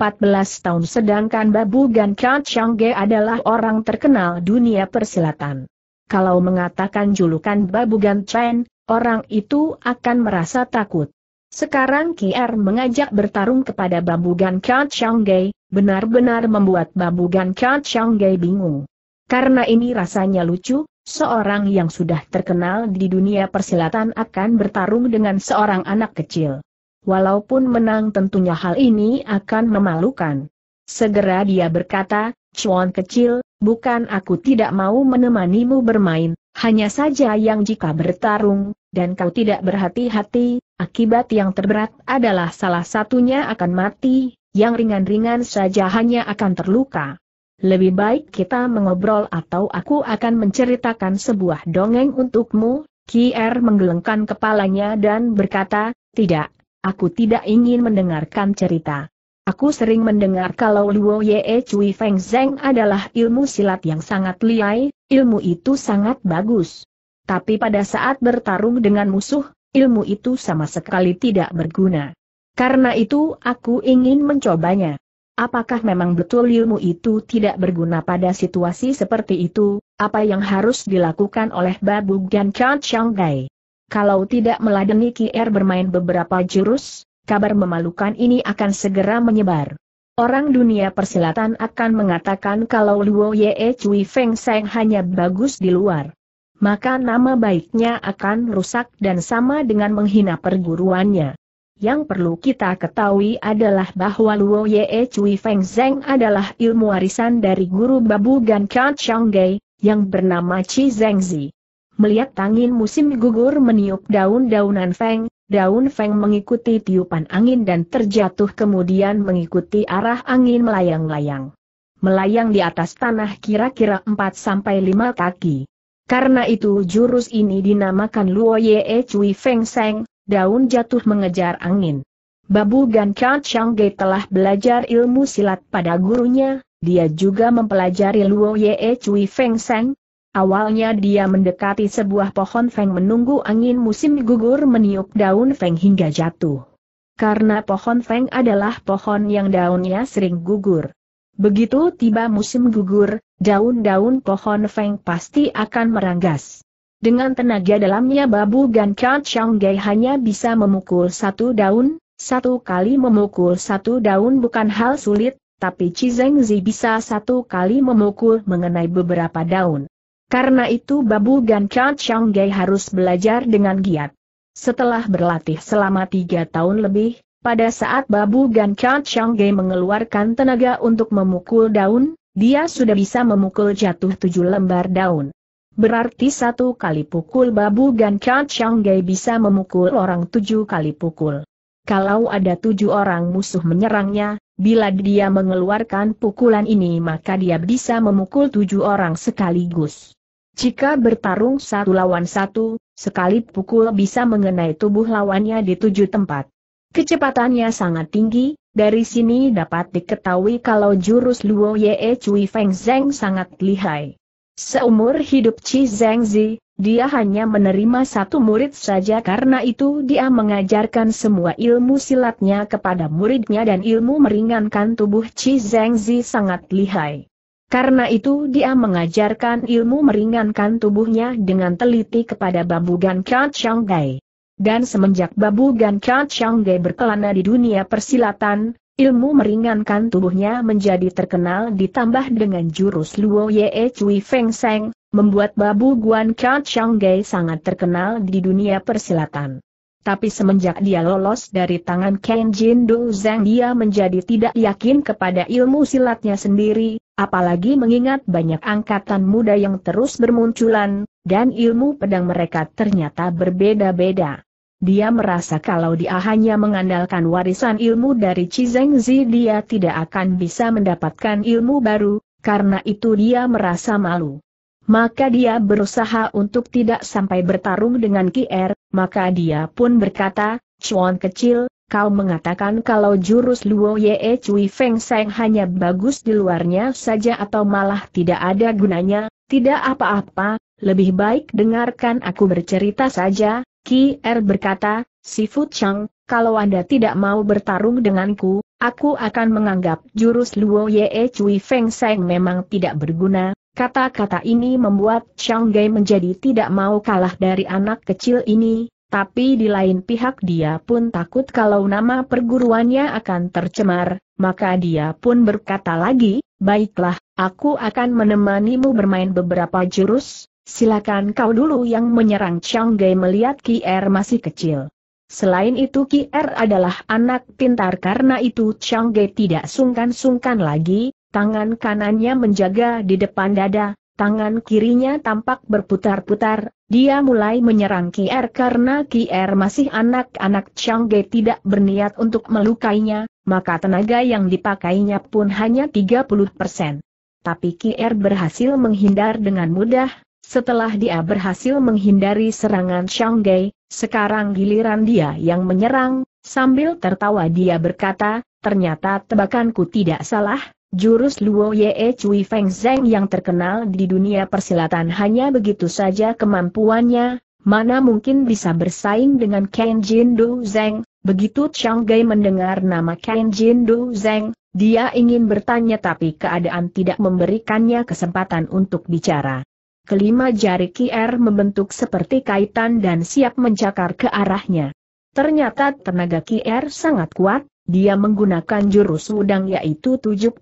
tahun sedangkan Babu Gan Chang Ge adalah orang terkenal dunia persilatan. Kalau mengatakan julukan Babu Gan Chen, orang itu akan merasa takut. Sekarang Er mengajak bertarung kepada Babugan Kan Gai, benar-benar membuat Babugan Kan Gai bingung. Karena ini rasanya lucu, seorang yang sudah terkenal di dunia persilatan akan bertarung dengan seorang anak kecil. Walaupun menang tentunya hal ini akan memalukan. Segera dia berkata, Chuan kecil, bukan aku tidak mau menemanimu bermain, hanya saja yang jika bertarung, dan kau tidak berhati-hati, Akibat yang terberat adalah salah satunya akan mati, yang ringan-ringan saja hanya akan terluka. Lebih baik kita mengobrol atau aku akan menceritakan sebuah dongeng untukmu, Kier menggelengkan kepalanya dan berkata, tidak, aku tidak ingin mendengarkan cerita. Aku sering mendengar kalau Luo Ye Cui Feng Zeng adalah ilmu silat yang sangat liai, ilmu itu sangat bagus. Tapi pada saat bertarung dengan musuh, ilmu itu sama sekali tidak berguna. Karena itu aku ingin mencobanya. Apakah memang betul ilmu itu tidak berguna pada situasi seperti itu, apa yang harus dilakukan oleh Babu Gan Chan Shanghai? Kalau tidak meladeni Kier bermain beberapa jurus, kabar memalukan ini akan segera menyebar. Orang dunia persilatan akan mengatakan kalau Luo Ye Cui Feng Seng hanya bagus di luar maka nama baiknya akan rusak dan sama dengan menghina perguruannya. Yang perlu kita ketahui adalah bahwa Luo Ye Cui Feng Zeng adalah ilmu warisan dari guru Babu Gan Kan Gei, yang bernama Chi Zengzi. Melihat angin musim gugur meniup daun-daunan Feng, daun Feng mengikuti tiupan angin dan terjatuh kemudian mengikuti arah angin melayang-layang. Melayang di atas tanah kira-kira 4-5 kaki. Karena itu jurus ini dinamakan Luo Ye Cui Feng Seng, daun jatuh mengejar angin. Babu Gan Chang Ge telah belajar ilmu silat pada gurunya, dia juga mempelajari Luo Ye Cui Feng Seng. Awalnya dia mendekati sebuah pohon Feng menunggu angin musim gugur meniup daun Feng hingga jatuh. Karena pohon Feng adalah pohon yang daunnya sering gugur. Begitu tiba musim gugur, daun-daun pohon feng pasti akan meranggas. Dengan tenaga dalamnya babu Gan Chang Gai hanya bisa memukul satu daun, satu kali memukul satu daun bukan hal sulit, tapi Zeng Zi bisa satu kali memukul mengenai beberapa daun. Karena itu babu Gan Chang Gai harus belajar dengan giat. Setelah berlatih selama tiga tahun lebih, pada saat Babu Gan Chan Changge mengeluarkan tenaga untuk memukul daun, dia sudah bisa memukul jatuh tujuh lembar daun. Berarti satu kali pukul Babu Gan Chan Changge bisa memukul orang tujuh kali pukul. Kalau ada tujuh orang musuh menyerangnya, bila dia mengeluarkan pukulan ini maka dia bisa memukul tujuh orang sekaligus. Jika bertarung satu lawan satu, sekali pukul bisa mengenai tubuh lawannya di tujuh tempat. Kecepatannya sangat tinggi, dari sini dapat diketahui kalau jurus Luo Ye Cui Feng Zeng sangat lihai. Seumur hidup Chi Zeng Zi, dia hanya menerima satu murid saja karena itu dia mengajarkan semua ilmu silatnya kepada muridnya dan ilmu meringankan tubuh Chi Zeng Zi sangat lihai. Karena itu dia mengajarkan ilmu meringankan tubuhnya dengan teliti kepada Gan Kat Shanggai. Dan semenjak Babu Gan Khan Changge berkelana di dunia persilatan, ilmu meringankan tubuhnya menjadi terkenal ditambah dengan jurus Luo Ye Cui Feng Seng, membuat Babu Guan Khan Changge sangat terkenal di dunia persilatan. Tapi semenjak dia lolos dari tangan Ken Jin Do Zhang dia menjadi tidak yakin kepada ilmu silatnya sendiri, apalagi mengingat banyak angkatan muda yang terus bermunculan, dan ilmu pedang mereka ternyata berbeda-beda. Dia merasa kalau dia hanya mengandalkan warisan ilmu dari Cizengzi dia tidak akan bisa mendapatkan ilmu baru, karena itu dia merasa malu. Maka dia berusaha untuk tidak sampai bertarung dengan Er, maka dia pun berkata, Chuan kecil, kau mengatakan kalau jurus Luo Ye Cui Feng Seng hanya bagus di luarnya saja atau malah tidak ada gunanya, tidak apa-apa, lebih baik dengarkan aku bercerita saja, Ki Er berkata, Sifu Chang, kalau Anda tidak mau bertarung denganku, aku akan menganggap jurus Luo Ye Cui Feng Seng memang tidak berguna. Kata-kata ini membuat Chang Gai menjadi tidak mau kalah dari anak kecil ini, tapi di lain pihak dia pun takut kalau nama perguruannya akan tercemar, maka dia pun berkata lagi, baiklah, aku akan menemanimu bermain beberapa jurus, Silakan kau dulu yang menyerang Chang Gai melihat Er masih kecil. Selain itu Er adalah anak pintar karena itu Chang Gai tidak sungkan-sungkan lagi, tangan kanannya menjaga di depan dada, tangan kirinya tampak berputar-putar, dia mulai menyerang Er karena Er masih anak-anak Chang Gai tidak berniat untuk melukainya, maka tenaga yang dipakainya pun hanya 30%. Tapi Er berhasil menghindar dengan mudah, setelah dia berhasil menghindari serangan Shangai, sekarang giliran dia yang menyerang, sambil tertawa dia berkata, ternyata tebakanku tidak salah, jurus Luo Ye Cui Feng Zeng yang terkenal di dunia persilatan hanya begitu saja kemampuannya, mana mungkin bisa bersaing dengan Ken Jin Du Zeng, begitu Shangai mendengar nama Ken Jin Du Zeng, dia ingin bertanya tapi keadaan tidak memberikannya kesempatan untuk bicara kelima jari kier membentuk seperti kaitan dan siap mencakar ke arahnya. Ternyata tenaga kier sangat kuat, dia menggunakan jurus udang yaitu 72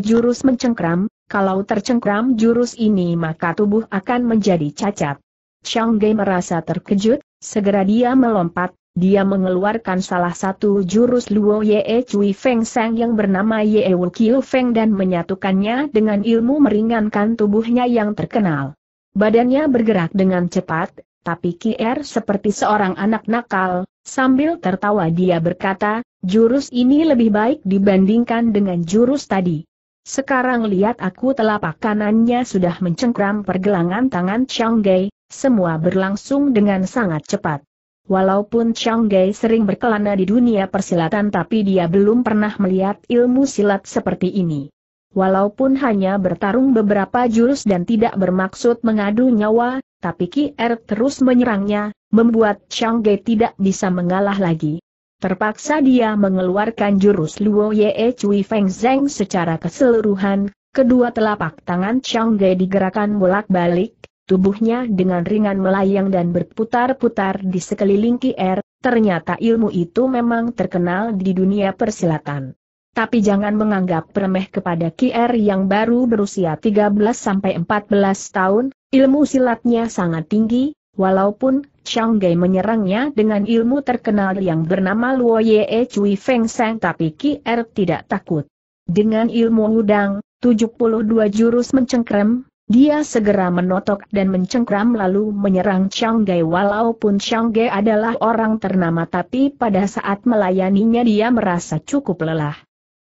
jurus mencengkram, kalau tercengkram jurus ini maka tubuh akan menjadi cacat. Chang Gai merasa terkejut, segera dia melompat, dia mengeluarkan salah satu jurus Luo Ye Cui Feng Sang yang bernama Ye Wu Kiu Feng dan menyatukannya dengan ilmu meringankan tubuhnya yang terkenal. Badannya bergerak dengan cepat, tapi Kier seperti seorang anak nakal, sambil tertawa dia berkata, jurus ini lebih baik dibandingkan dengan jurus tadi. Sekarang lihat aku telapak kanannya sudah mencengkram pergelangan tangan Chang Gai, semua berlangsung dengan sangat cepat. Walaupun Chang Gai sering berkelana di dunia persilatan tapi dia belum pernah melihat ilmu silat seperti ini. Walaupun hanya bertarung beberapa jurus dan tidak bermaksud mengadu nyawa, tapi Ki Er terus menyerangnya, membuat Chang Gai tidak bisa mengalah lagi. Terpaksa dia mengeluarkan jurus Luo Ye Cui Feng Zeng secara keseluruhan, kedua telapak tangan Chang Gai digerakkan bolak-balik, tubuhnya dengan ringan melayang dan berputar-putar di sekeliling Kier, ternyata ilmu itu memang terkenal di dunia persilatan. Tapi jangan menganggap remeh kepada Kier yang baru berusia 13-14 tahun, ilmu silatnya sangat tinggi, walaupun Gai menyerangnya dengan ilmu terkenal yang bernama Luo Ye Cui Feng Sang tapi Kier tidak takut. Dengan ilmu udang, 72 jurus mencengkrem, dia segera menotok dan mencengkram lalu menyerang Chiang Gai walaupun Chiang Gai adalah orang ternama tapi pada saat melayaninya dia merasa cukup lelah.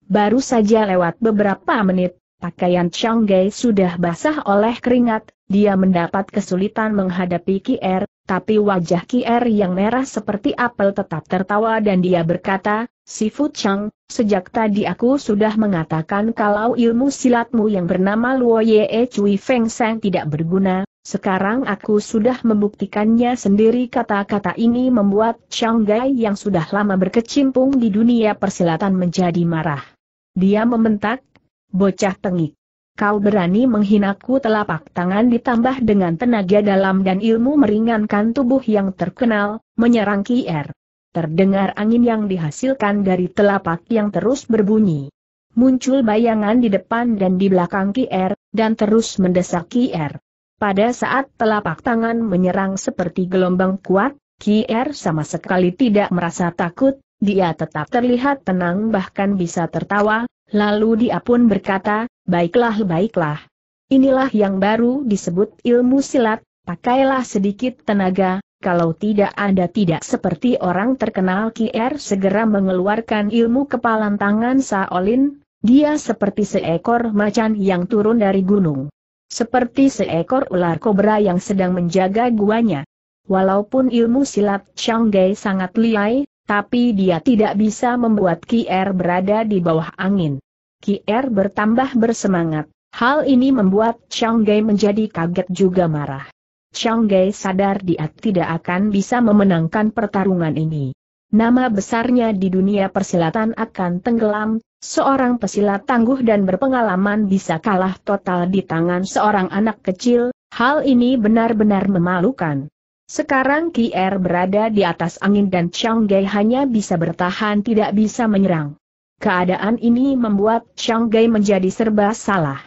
Baru saja lewat beberapa menit, pakaian Chiang Gai sudah basah oleh keringat, dia mendapat kesulitan menghadapi Kier, tapi wajah Kier yang merah seperti apel tetap tertawa dan dia berkata, Sifu Chang, sejak tadi aku sudah mengatakan kalau ilmu silatmu yang bernama Luo Ye Cui Feng Sang tidak berguna, sekarang aku sudah membuktikannya sendiri kata-kata ini membuat Chang Gai yang sudah lama berkecimpung di dunia persilatan menjadi marah. Dia membentak, bocah tengik. Kau berani menghinaku telapak tangan ditambah dengan tenaga dalam dan ilmu meringankan tubuh yang terkenal, menyerang Ki Er terdengar angin yang dihasilkan dari telapak yang terus berbunyi. Muncul bayangan di depan dan di belakang Kier, dan terus mendesak Kier. Pada saat telapak tangan menyerang seperti gelombang kuat, Kier sama sekali tidak merasa takut, dia tetap terlihat tenang bahkan bisa tertawa, lalu dia pun berkata, baiklah baiklah. Inilah yang baru disebut ilmu silat, pakailah sedikit tenaga, kalau tidak Anda tidak seperti orang terkenal Kier segera mengeluarkan ilmu kepalan tangan Saolin, dia seperti seekor macan yang turun dari gunung. Seperti seekor ular kobra yang sedang menjaga guanya. Walaupun ilmu silat Shanghai sangat liai, tapi dia tidak bisa membuat Kier berada di bawah angin. Kier bertambah bersemangat. Hal ini membuat Shanghai menjadi kaget juga marah. Chiang Gai sadar dia tidak akan bisa memenangkan pertarungan ini. Nama besarnya di dunia persilatan akan tenggelam, seorang pesilat tangguh dan berpengalaman bisa kalah total di tangan seorang anak kecil, hal ini benar-benar memalukan. Sekarang Kier berada di atas angin dan Chiang Gai hanya bisa bertahan tidak bisa menyerang. Keadaan ini membuat Chiang Gai menjadi serba salah.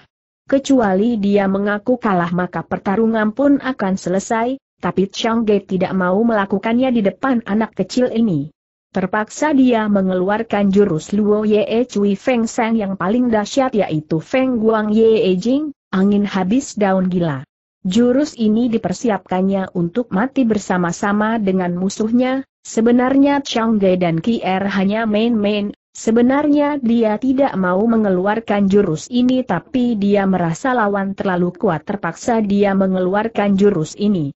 Kecuali dia mengaku kalah maka pertarungan pun akan selesai, tapi Chang Ge tidak mau melakukannya di depan anak kecil ini. Terpaksa dia mengeluarkan jurus Luo Ye Cui Feng Sang yang paling dahsyat yaitu Feng Guang Ye Jing, angin habis daun gila. Jurus ini dipersiapkannya untuk mati bersama-sama dengan musuhnya, sebenarnya Chang Ge dan Ki Er hanya main-main, Sebenarnya dia tidak mau mengeluarkan jurus ini tapi dia merasa lawan terlalu kuat terpaksa dia mengeluarkan jurus ini.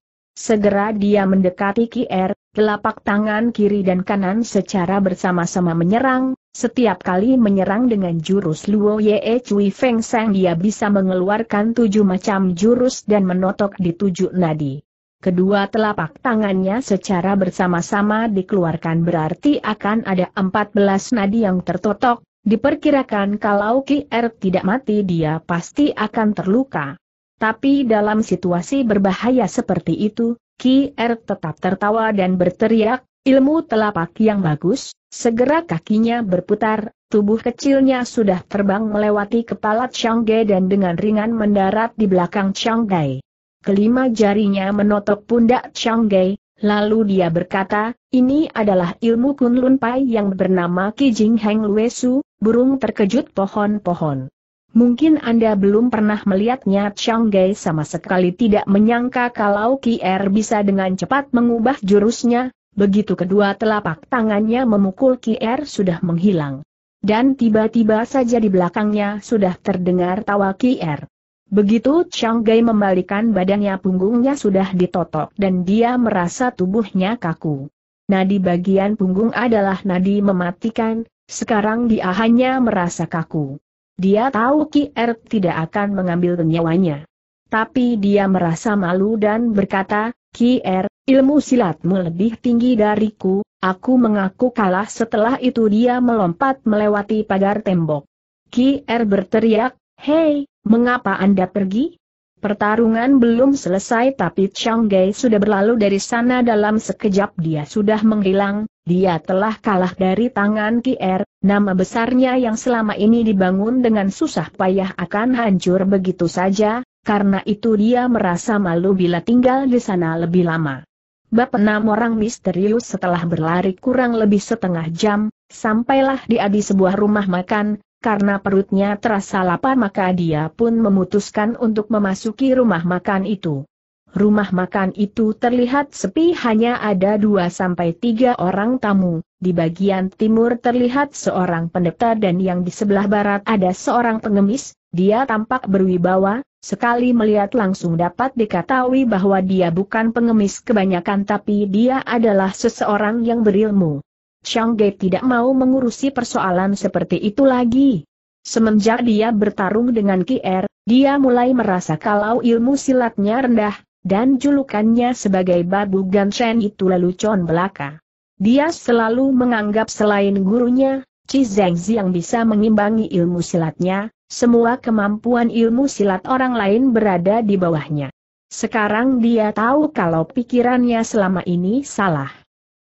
Segera dia mendekati KR, er, telapak tangan kiri dan kanan secara bersama-sama menyerang, setiap kali menyerang dengan jurus Luo Ye Cui Feng Sang dia bisa mengeluarkan tujuh macam jurus dan menotok di tujuh nadi. Kedua telapak tangannya secara bersama-sama dikeluarkan berarti akan ada 14 nadi yang tertotok, diperkirakan kalau Kier tidak mati dia pasti akan terluka. Tapi dalam situasi berbahaya seperti itu, Kier tetap tertawa dan berteriak, ilmu telapak yang bagus, segera kakinya berputar, tubuh kecilnya sudah terbang melewati kepala Chang Ge dan dengan ringan mendarat di belakang Chang Changgai kelima jarinya menotok pundak Changgai, lalu dia berkata, ini adalah ilmu Kunlun Pai yang bernama Kijing Heng Luesu, burung terkejut pohon-pohon. Mungkin Anda belum pernah melihatnya Changgai sama sekali tidak menyangka kalau Kier bisa dengan cepat mengubah jurusnya, begitu kedua telapak tangannya memukul Kier sudah menghilang. Dan tiba-tiba saja di belakangnya sudah terdengar tawa Kier. Begitu Chang Gai membalikan badannya punggungnya sudah ditotok dan dia merasa tubuhnya kaku. Nadi bagian punggung adalah nadi mematikan, sekarang dia hanya merasa kaku. Dia tahu Ki Er tidak akan mengambil nyawanya. Tapi dia merasa malu dan berkata, Ki Er, ilmu silatmu lebih tinggi dariku, aku mengaku kalah setelah itu dia melompat melewati pagar tembok. Ki Er berteriak, Hei, Mengapa Anda pergi? Pertarungan belum selesai tapi Chang Gai sudah berlalu dari sana dalam sekejap dia sudah menghilang, dia telah kalah dari tangan Er, nama besarnya yang selama ini dibangun dengan susah payah akan hancur begitu saja, karena itu dia merasa malu bila tinggal di sana lebih lama. Bapak enam orang misterius setelah berlari kurang lebih setengah jam, sampailah di adi sebuah rumah makan, karena perutnya terasa lapar maka dia pun memutuskan untuk memasuki rumah makan itu. Rumah makan itu terlihat sepi hanya ada dua sampai tiga orang tamu, di bagian timur terlihat seorang pendeta dan yang di sebelah barat ada seorang pengemis, dia tampak berwibawa, sekali melihat langsung dapat diketahui bahwa dia bukan pengemis kebanyakan tapi dia adalah seseorang yang berilmu. Ge tidak mau mengurusi persoalan seperti itu lagi. Semenjak dia bertarung dengan Er, dia mulai merasa kalau ilmu silatnya rendah, dan julukannya sebagai Babu Shen itu lelucon belaka. Dia selalu menganggap selain gurunya, Chi Zhengzi yang bisa mengimbangi ilmu silatnya, semua kemampuan ilmu silat orang lain berada di bawahnya. Sekarang dia tahu kalau pikirannya selama ini salah.